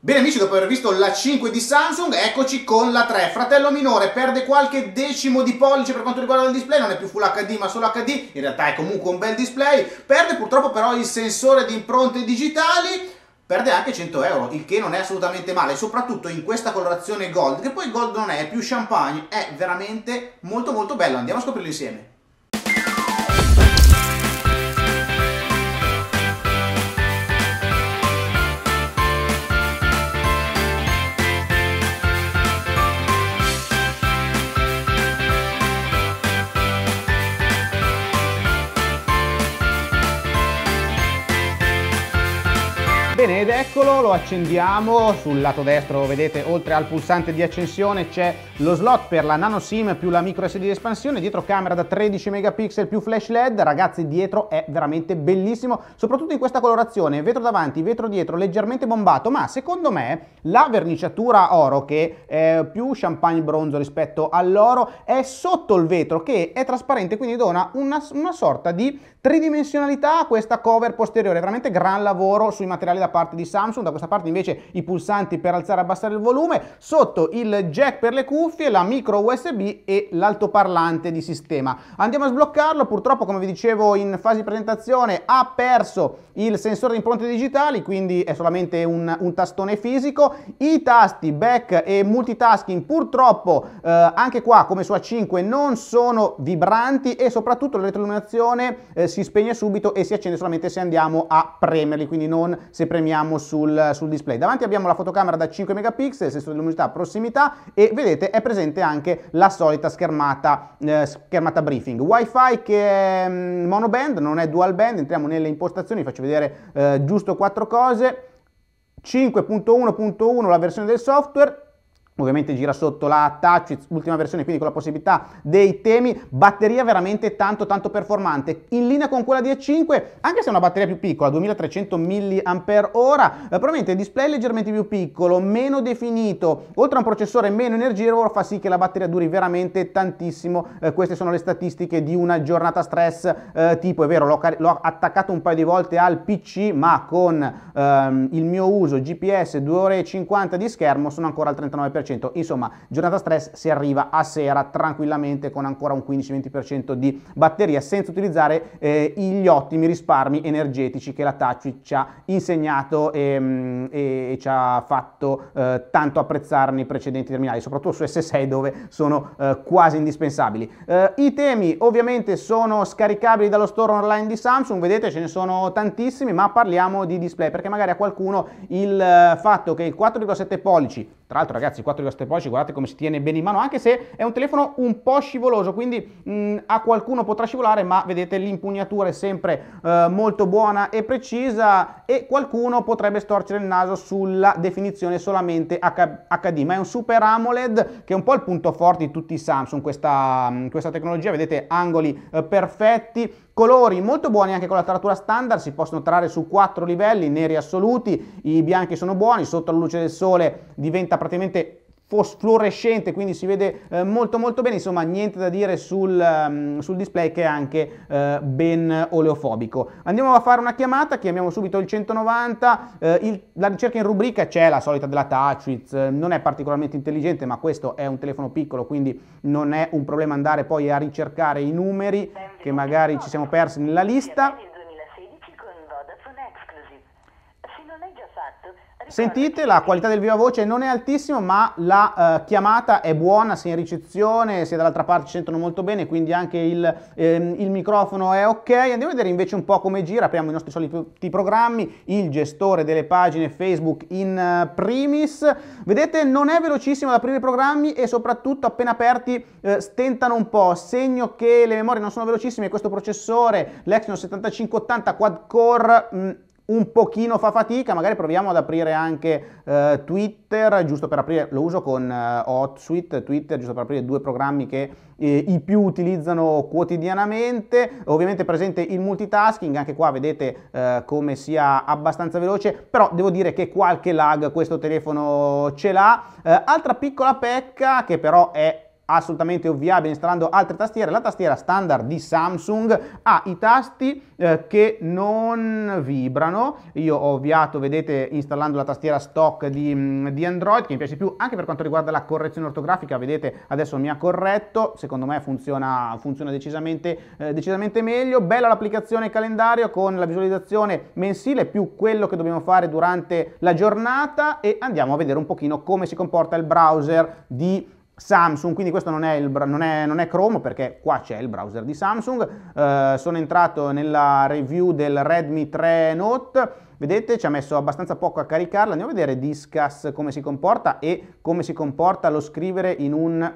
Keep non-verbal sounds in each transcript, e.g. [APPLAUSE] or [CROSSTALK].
Bene amici, dopo aver visto la 5 di Samsung, eccoci con la 3. Fratello minore, perde qualche decimo di pollice per quanto riguarda il display, non è più Full HD ma solo HD, in realtà è comunque un bel display. Perde purtroppo però il sensore di impronte digitali, perde anche 100 euro, il che non è assolutamente male, soprattutto in questa colorazione gold, che poi gold non è, è più champagne, è veramente molto molto bello, andiamo a scoprirlo insieme. ed eccolo, lo accendiamo, sul lato destro vedete oltre al pulsante di accensione c'è lo slot per la nano SIM più la micro SD di espansione, dietro camera da 13 megapixel più flash LED, ragazzi dietro è veramente bellissimo, soprattutto in questa colorazione, vetro davanti, vetro dietro, leggermente bombato, ma secondo me la verniciatura oro che è più champagne bronzo rispetto all'oro è sotto il vetro che è trasparente, quindi dona una, una sorta di tridimensionalità a questa cover posteriore, veramente gran lavoro sui materiali da parte parte di Samsung, da questa parte invece i pulsanti per alzare e abbassare il volume, sotto il jack per le cuffie, la micro USB e l'altoparlante di sistema. Andiamo a sbloccarlo, purtroppo come vi dicevo in fase di presentazione ha perso il sensore di impronte digitali, quindi è solamente un, un tastone fisico. I tasti back e multitasking purtroppo eh, anche qua come su A5 non sono vibranti e soprattutto l'elettroilluminazione eh, si spegne subito e si accende solamente se andiamo a premerli, quindi non se premiamo torniamo sul, sul, display. Davanti abbiamo la fotocamera da 5 megapixel, sensore di luminosità, prossimità e vedete è presente anche la solita schermata, eh, schermata briefing. Wi-Fi che è mm, monoband, non è dual band, entriamo nelle impostazioni, faccio vedere eh, giusto quattro cose. 5.1.1 la versione del software, ovviamente gira sotto la touch, ultima versione quindi con la possibilità dei temi, batteria veramente tanto tanto performante, in linea con quella di E5, anche se è una batteria più piccola, 2300 mAh, eh, probabilmente il display leggermente più piccolo, meno definito, oltre a un processore meno energivoro fa sì che la batteria duri veramente tantissimo, eh, queste sono le statistiche di una giornata stress eh, tipo, è vero, l'ho, attaccato un paio di volte al PC, ma con ehm, il mio uso GPS 2 ore e 50 di schermo sono ancora al 39%, 15%, insomma giornata stress si arriva a sera tranquillamente con ancora un 15-20% di batteria senza utilizzare eh, gli ottimi risparmi energetici che la Taci ci ha insegnato ehm, e, mh, e, ci ha fatto eh, tanto apprezzare nei precedenti terminali, soprattutto su S6 dove sono eh, quasi indispensabili. Eh, I temi ovviamente sono scaricabili dallo store online di Samsung, vedete ce ne sono tantissimi, ma parliamo di display perché magari a qualcuno il eh, fatto che il 4,7 pollici tra l'altro ragazzi il 4,7 pollici guardate come si tiene bene in mano anche se è un telefono un po' scivoloso quindi mh, mm, a qualcuno potrà scivolare ma vedete l'impugnatura è sempre eh, molto buona e precisa e qualcuno potrebbe storcere il naso sulla definizione solamente HD ma è un Super AMOLED che è un po' il punto forte di tutti i Samsung questa, mm, questa tecnologia vedete angoli eh, perfetti Colori molto buoni anche con la taratura standard, si possono trarre su quattro livelli, neri assoluti, i bianchi sono buoni, sotto la luce del sole diventa praticamente fluorescente, quindi si vede eh, molto molto bene, insomma niente da dire sul, um, sul display che è anche eh, ben oleofobico. Andiamo a fare una chiamata, chiamiamo subito il 190, eh, il, la ricerca in rubrica c'è la solita della TouchWiz, eh, non è particolarmente intelligente ma questo è un telefono piccolo quindi non è un problema andare poi a ricercare i numeri che magari ci siamo persi nella lista. Sentite, la qualità del viva voce non è altissima, ma la eh, chiamata è buona sia in ricezione sia dall'altra parte ci sentono molto bene, quindi anche il, ehm, il, microfono è ok. Andiamo a vedere invece un po' come gira, apriamo i nostri soliti programmi, il gestore delle pagine Facebook in eh, primis. Vedete, non è velocissimo ad aprire i programmi e soprattutto appena aperti eh, stentano un po', segno che le memorie non sono velocissime, questo processore, l'Exynos 7580 quad core... Mh, un pochino fa fatica, magari proviamo ad aprire anche eh, Twitter, giusto per aprire, lo uso con eh, HotSuite, Twitter, giusto per aprire due programmi che eh, i più utilizzano quotidianamente, ovviamente presente il multitasking, anche qua vedete eh, come sia abbastanza veloce, però devo dire che qualche lag questo telefono ce l'ha. Eh, altra piccola pecca che però è assolutamente ovviabile installando altre tastiere, la tastiera standard di Samsung ha i tasti eh, che non vibrano, io ho ovviato, vedete, installando la tastiera stock di, mm, di, Android, che mi piace più anche per quanto riguarda la correzione ortografica, vedete, adesso mi ha corretto, secondo me funziona, funziona decisamente, eh, decisamente meglio, bella l'applicazione calendario con la visualizzazione mensile più quello che dobbiamo fare durante la giornata e andiamo a vedere un pochino come si comporta il browser di Samsung. Samsung, quindi questo non è, il, non, è, non è, Chrome perché qua c'è il browser di Samsung, eh, sono entrato nella review del Redmi 3 Note, vedete ci ha messo abbastanza poco a caricarla, andiamo a vedere Discas come si comporta e come si comporta lo scrivere in un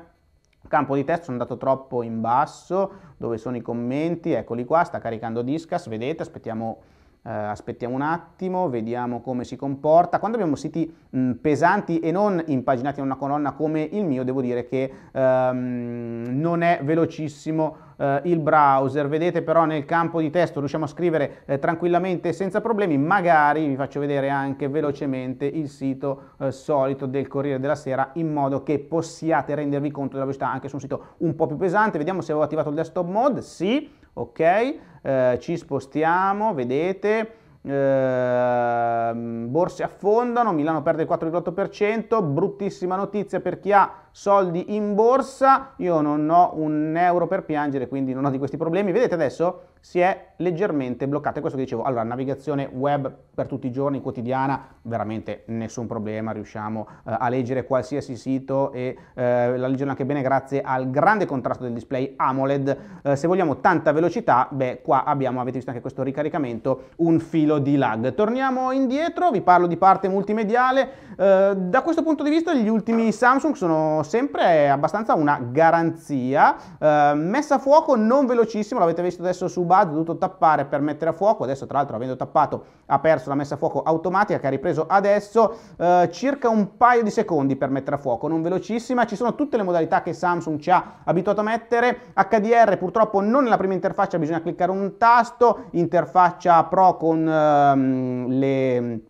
campo di testo, sono andato troppo in basso, dove sono i commenti, eccoli qua, sta caricando Discas, vedete, aspettiamo eh, aspettiamo un attimo, vediamo come si comporta. Quando abbiamo siti mh, mm, pesanti e non impaginati in una colonna come il mio, devo dire che ehm, non è velocissimo eh, il browser. Vedete però nel campo di testo riusciamo a scrivere eh, tranquillamente senza problemi. Magari vi faccio vedere anche velocemente il sito eh, solito del Corriere della Sera in modo che possiate rendervi conto della velocità anche su un sito un po' più pesante. Vediamo se avevo attivato il desktop mode. Sì ok? Eh, ci spostiamo, vedete, eh, borse affondano, Milano perde il 4,8%, bruttissima notizia per chi ha soldi in borsa, io non ho un euro per piangere, quindi non ho di questi problemi. Vedete adesso si è leggermente bloccato, è questo che dicevo. Allora, navigazione web per tutti i giorni, quotidiana, veramente nessun problema, riusciamo eh, a leggere qualsiasi sito e eh, la leggiamo anche bene grazie al grande contrasto del display AMOLED. Eh, se vogliamo tanta velocità, beh, qua abbiamo, avete visto anche questo ricaricamento, un filo di lag. Torniamo indietro, vi parlo di parte multimediale. Eh, da questo punto di vista gli ultimi Samsung sono sempre abbastanza una garanzia. Eh, messa a fuoco non velocissimo, l'avete visto adesso su Bud, ho dovuto tappare per mettere a fuoco, adesso tra l'altro avendo tappato ha perso la messa a fuoco automatica che ha ripreso adesso, eh, circa un paio di secondi per mettere a fuoco, non velocissima, ci sono tutte le modalità che Samsung ci ha abituato a mettere, HDR purtroppo non nella prima interfaccia bisogna cliccare un tasto, interfaccia Pro con ehm, le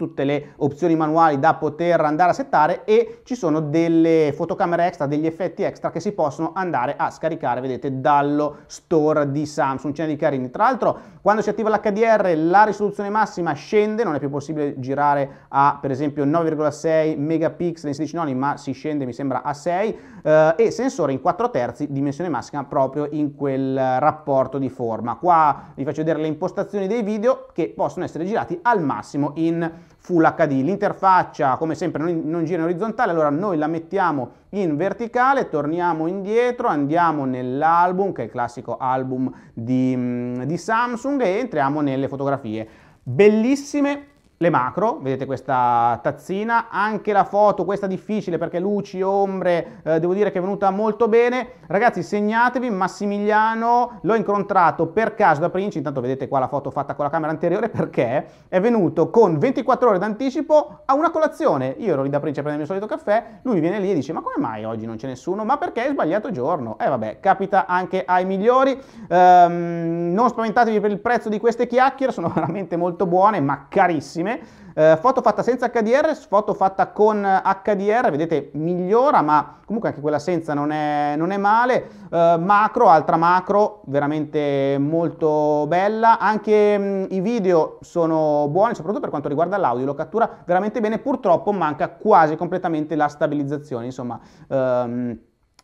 tutte le opzioni manuali da poter andare a settare e ci sono delle fotocamere extra, degli effetti extra che si possono andare a scaricare, vedete, dallo store di Samsung, c'è ne di carini. Tra l'altro, quando si attiva l'HDR la risoluzione massima scende, non è più possibile girare a per esempio 9,6 megapixel in 16 noni, ma si scende mi sembra a 6 eh, e sensore in 4 terzi, dimensione massima proprio in quel rapporto di forma. Qua vi faccio vedere le impostazioni dei video che possono essere girati al massimo in Full HD. L'interfaccia come sempre non, non gira in orizzontale, allora noi la mettiamo in verticale, torniamo indietro, andiamo nell'album, che è il classico album di, mm, di Samsung, e entriamo nelle fotografie. Bellissime le macro, vedete questa tazzina, anche la foto, questa difficile perché luci, ombre, eh, devo dire che è venuta molto bene. Ragazzi segnatevi, Massimiliano l'ho incontrato per caso da Prince, intanto vedete qua la foto fatta con la camera anteriore perché è venuto con 24 ore d'anticipo a una colazione. Io ero lì da Prince a prendere il mio solito caffè, lui viene lì e dice ma come mai oggi non c'è nessuno? Ma perché è sbagliato giorno? E eh, vabbè, capita anche ai migliori. Ehm, non spaventatevi per il prezzo di queste chiacchiere, sono [LAUGHS] veramente molto buone ma carissime insieme. Eh, foto fatta senza HDR, foto fatta con HDR, vedete migliora, ma comunque anche quella senza non è, non è male. Eh, macro, altra macro, veramente molto bella. Anche mh, i video sono buoni, soprattutto per quanto riguarda l'audio, lo cattura veramente bene. Purtroppo manca quasi completamente la stabilizzazione, insomma... Ehm,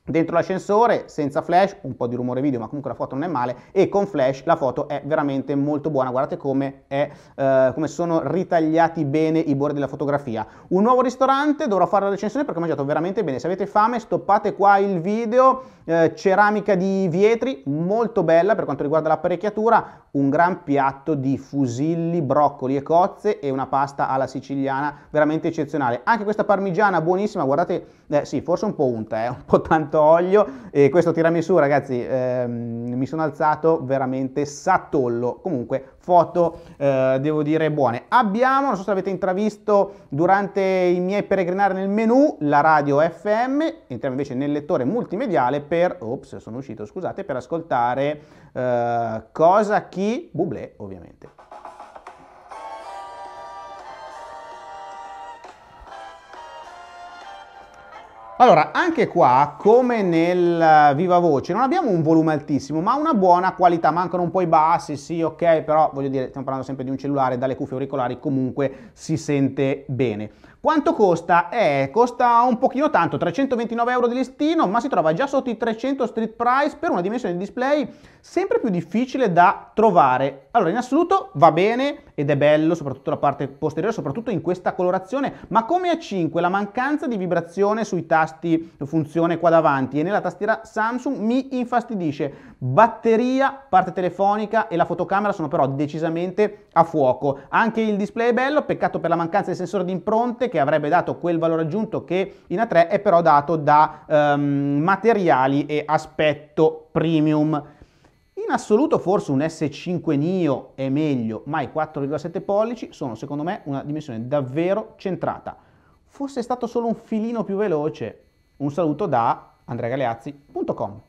Dentro l'ascensore, senza flash, un po' di rumore video, ma comunque la foto non è male, e con flash la foto è veramente molto buona. Guardate come, è, eh, come sono ritagliati bene i bordi della fotografia. Un nuovo ristorante, dovrò fare la recensione perché ho mangiato veramente bene. Se avete fame, stoppate qua il video. Eh, ceramica di vietri, molto bella per quanto riguarda l'apparecchiatura. Un gran piatto di fusilli, broccoli e cozze e una pasta alla siciliana veramente eccezionale. Anche questa parmigiana buonissima, guardate, eh, sì, forse un po' unta, eh, [LAUGHS] un po' tanto tanto olio e questo tiramisù ragazzi ehm, mi sono alzato veramente satollo. Comunque foto eh, devo dire buone. Abbiamo, non so se avete intravisto durante i miei peregrinari nel menu, la radio FM, entriamo invece nel lettore multimediale per, ops sono uscito scusate, per ascoltare eh, cosa chi, Bublé ovviamente. Allora, anche qua, come nel eh, viva voce, non abbiamo un volume altissimo, ma una buona qualità. Mancano un po' i bassi, sì, ok, però voglio dire, stiamo parlando sempre di un cellulare, dalle cuffie auricolari comunque si sente bene. Quanto costa? Eh, costa un pochino tanto, 329 euro di listino, ma si trova già sotto i 300 street price per una dimensione di display sempre più difficile da trovare. Allora, in assoluto va bene ed è bello, soprattutto la parte posteriore, soprattutto in questa colorazione, ma come a 5 la mancanza di vibrazione sui tasti funzione qua davanti e nella tastiera Samsung mi infastidisce. Batteria, parte telefonica e la fotocamera sono però decisamente a fuoco. Anche il display è bello, peccato per la mancanza del sensore di impronte perché avrebbe dato quel valore aggiunto che in A3 è però dato da ehm, materiali e aspetto premium. In assoluto forse un S5 NIO è meglio, ma i 4,7 pollici sono secondo me una dimensione davvero centrata. Fosse stato solo un filino più veloce. Un saluto da andreagaleazzi.com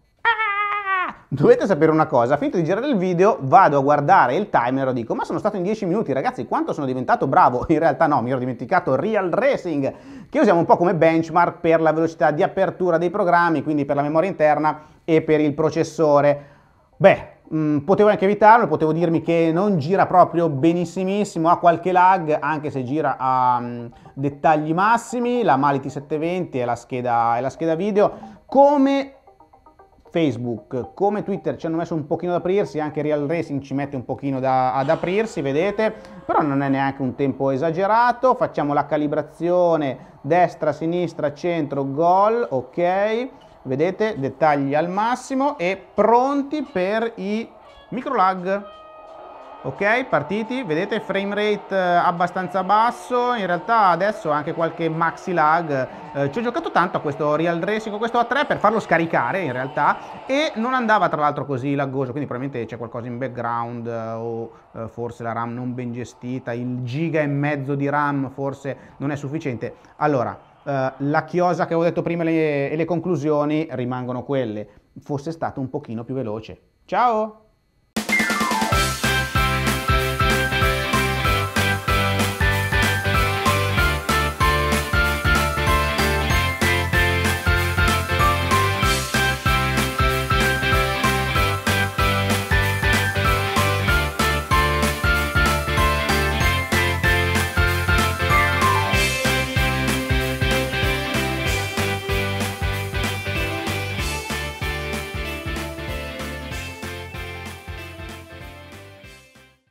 dovete sapere una cosa, finito di girare il video vado a guardare il timer e dico ma sono stato in 10 minuti ragazzi quanto sono diventato bravo, in realtà no mi ero dimenticato Real Racing che usiamo un po' come benchmark per la velocità di apertura dei programmi quindi per la memoria interna e per il processore. Beh, mh, mm, potevo anche evitarlo, potevo dirmi che non gira proprio benissimissimo, ha qualche lag, anche se gira a um, dettagli massimi, la Mali T720 è la scheda, è la scheda video, come Facebook come Twitter ci hanno messo un pochino ad aprirsi, anche Real Racing ci mette un pochino da, ad aprirsi, vedete, però non è neanche un tempo esagerato, facciamo la calibrazione destra, sinistra, centro, gol, ok, vedete, dettagli al massimo e pronti per i micro lag ok partiti vedete frame rate eh, abbastanza basso in realtà adesso anche qualche maxi lag eh, ci ho giocato tanto a questo real racing con questo A3 per farlo scaricare in realtà e non andava tra l'altro così laggoso quindi probabilmente c'è qualcosa in background eh, o eh, forse la RAM non ben gestita il giga e mezzo di RAM forse non è sufficiente allora eh, la chiosa che avevo detto prima le, e le conclusioni rimangono quelle fosse stato un pochino più veloce ciao